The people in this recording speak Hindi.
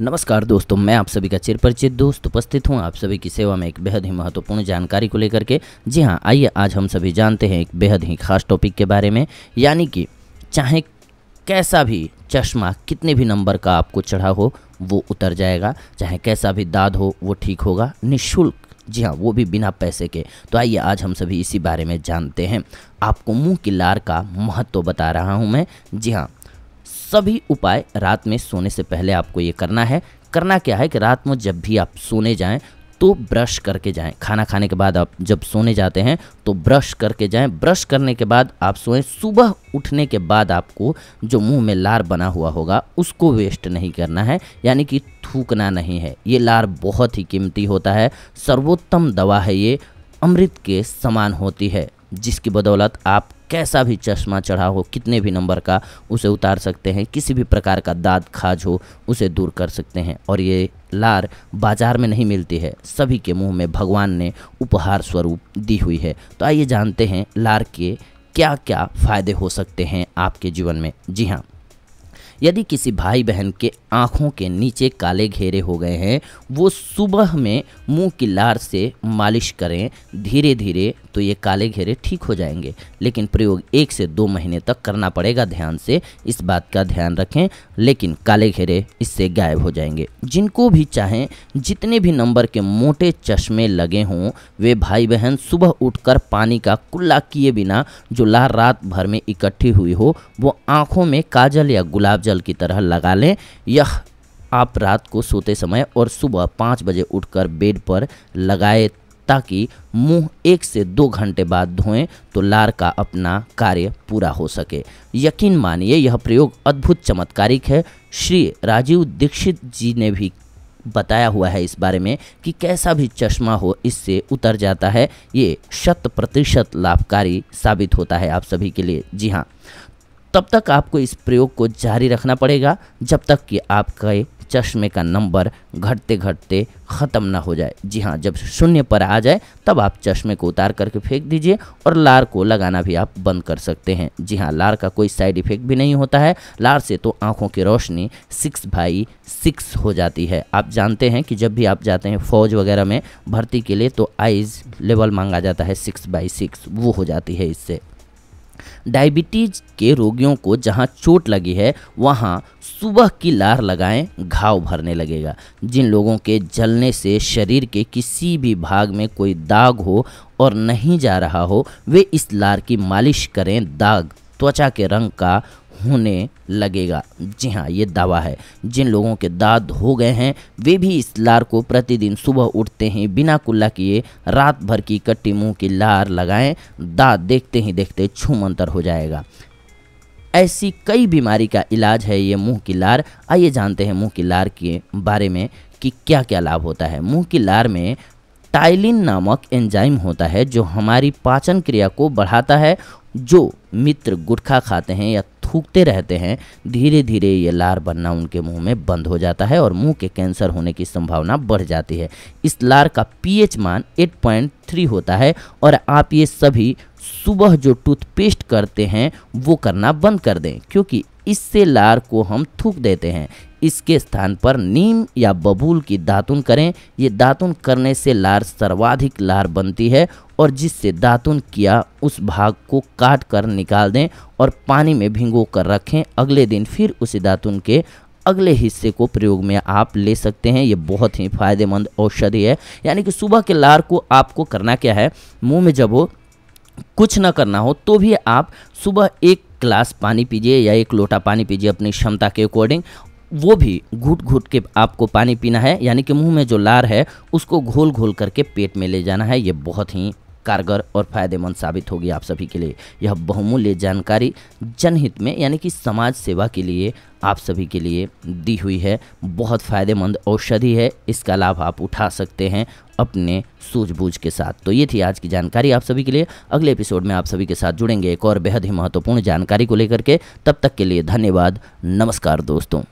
नमस्कार दोस्तों मैं आप सभी का चिर परिचित दोस्त उपस्थित हूँ आप सभी की सेवा में एक बेहद ही महत्वपूर्ण जानकारी को लेकर के जी हाँ आइए आज हम सभी जानते हैं एक बेहद ही खास टॉपिक के बारे में यानी कि चाहे कैसा भी चश्मा कितने भी नंबर का आपको चढ़ा हो वो उतर जाएगा चाहे कैसा भी दाद हो वो ठीक होगा निःशुल्क जी हाँ वो भी बिना पैसे के तो आइए आज हम सभी इसी बारे में जानते हैं आपको मुंह की लार का महत्व बता रहा हूँ मैं जी हाँ सभी उपाय रात में सोने से पहले आपको ये करना है करना क्या है कि रात में जब भी आप सोने जाएं तो ब्रश करके जाएं खाना खाने के बाद आप जब सोने जाते हैं तो ब्रश करके जाएं ब्रश करने के बाद आप सोएं सुबह उठने के बाद आपको जो मुंह में लार बना हुआ होगा उसको वेस्ट नहीं करना है यानी कि थूकना नहीं है ये लार बहुत ही कीमती होता है सर्वोत्तम दवा है ये अमृत के समान होती है जिसकी बदौलत आप कैसा भी चश्मा चढ़ा हो कितने भी नंबर का उसे उतार सकते हैं किसी भी प्रकार का दाद खाज हो उसे दूर कर सकते हैं और ये लार बाजार में नहीं मिलती है सभी के मुंह में भगवान ने उपहार स्वरूप दी हुई है तो आइए जानते हैं लार के क्या क्या फ़ायदे हो सकते हैं आपके जीवन में जी हाँ यदि किसी भाई बहन के आँखों के नीचे काले घेरे हो गए हैं वो सुबह में मुंह की लार से मालिश करें धीरे धीरे तो ये काले घेरे ठीक हो जाएंगे लेकिन प्रयोग एक से दो महीने तक करना पड़ेगा ध्यान से इस बात का ध्यान रखें लेकिन काले घेरे इससे गायब हो जाएंगे जिनको भी चाहें जितने भी नंबर के मोटे चश्मे लगे हों वे भाई बहन सुबह उठकर पानी का कुल्ला किए बिना जो लार रात भर में इकट्ठी हुई हो वो आँखों में काजल या गुलाब जल की तरह लगा लें यह आप रात को सोते समय और सुबह पाँच बजे उठकर बेड पर लगाए ताकि मुंह एक से दो घंटे बाद धोएं तो लार का अपना कार्य पूरा हो सके यकीन मानिए यह प्रयोग अद्भुत चमत्कारिक है श्री राजीव दीक्षित जी ने भी बताया हुआ है इस बारे में कि कैसा भी चश्मा हो इससे उतर जाता है ये शत प्रतिशत लाभकारी साबित होता है आप सभी के लिए जी हाँ तब तक आपको इस प्रयोग को जारी रखना पड़ेगा जब तक कि आपके चश्मे का नंबर घटते घटते ख़त्म ना हो जाए जी हाँ जब शून्य पर आ जाए तब आप चश्मे को उतार करके फेंक दीजिए और लार को लगाना भी आप बंद कर सकते हैं जी हाँ लार का कोई साइड इफ़ेक्ट भी नहीं होता है लार से तो आँखों की रोशनी सिक्स बाई सिक्स हो जाती है आप जानते हैं कि जब भी आप जाते हैं फौज वगैरह में भर्ती के लिए तो आइज़ लेवल मांगा जाता है सिक्स बाई सिक्स वो हो जाती है इससे डायबिटीज के रोगियों को जहां चोट लगी है वहां सुबह की लार लगाएं घाव भरने लगेगा जिन लोगों के जलने से शरीर के किसी भी भाग में कोई दाग हो और नहीं जा रहा हो वे इस लार की मालिश करें दाग त्वचा के रंग का होने लगेगा जी हाँ ये दावा है जिन लोगों के दाद हो गए हैं वे भी इस लार को प्रतिदिन सुबह उठते ही बिना कुल्ला किए रात भर की कट्टी मुंह की लार लगाएं दाद देखते ही देखते छूमंतर हो जाएगा ऐसी कई बीमारी का इलाज है ये मुंह की लार आइए जानते हैं मुंह की लार के बारे में कि क्या क्या लाभ होता है मुंह की लार में टाइलिन नामक एंजाइम होता है जो हमारी पाचन क्रिया को बढ़ाता है जो मित्र गुटखा खाते हैं या थूकते रहते हैं धीरे धीरे ये लार बनना उनके मुंह में बंद हो जाता है और मुंह के कैंसर होने की संभावना बढ़ जाती है इस लार का पीएच मान 8.3 होता है और आप ये सभी सुबह जो टूथपेस्ट करते हैं वो करना बंद कर दें क्योंकि इससे लार को हम थूक देते हैं इसके स्थान पर नीम या बबूल की दातुन करें ये दातुन करने से लार सर्वाधिक लार बनती है और जिससे दातुन किया उस भाग को काट कर निकाल दें और पानी में भिंगो कर रखें अगले दिन फिर उसी दातुन के अगले हिस्से को प्रयोग में आप ले सकते हैं ये बहुत ही फायदेमंद औषधि है यानी कि सुबह के लार को आपको करना क्या है मुँह में जब हो कुछ ना करना हो तो भी आप सुबह एक ग्लास पानी पीजिए या एक लोटा पानी पीजिए अपनी क्षमता के अकॉर्डिंग वो भी घुट घुट के आपको पानी पीना है यानी कि मुंह में जो लार है उसको घोल घोल करके पेट में ले जाना है ये बहुत ही कारगर और फायदेमंद साबित होगी आप सभी के लिए यह बहुमूल्य जानकारी जनहित में यानी कि समाज सेवा के लिए आप सभी के लिए दी हुई है बहुत फ़ायदेमंद औषधि है इसका लाभ आप उठा सकते हैं अपने सूझबूझ के साथ तो ये थी आज की जानकारी आप सभी के लिए अगले एपिसोड में आप सभी के साथ जुड़ेंगे एक और बेहद ही महत्वपूर्ण जानकारी को लेकर के तब तक के लिए धन्यवाद नमस्कार दोस्तों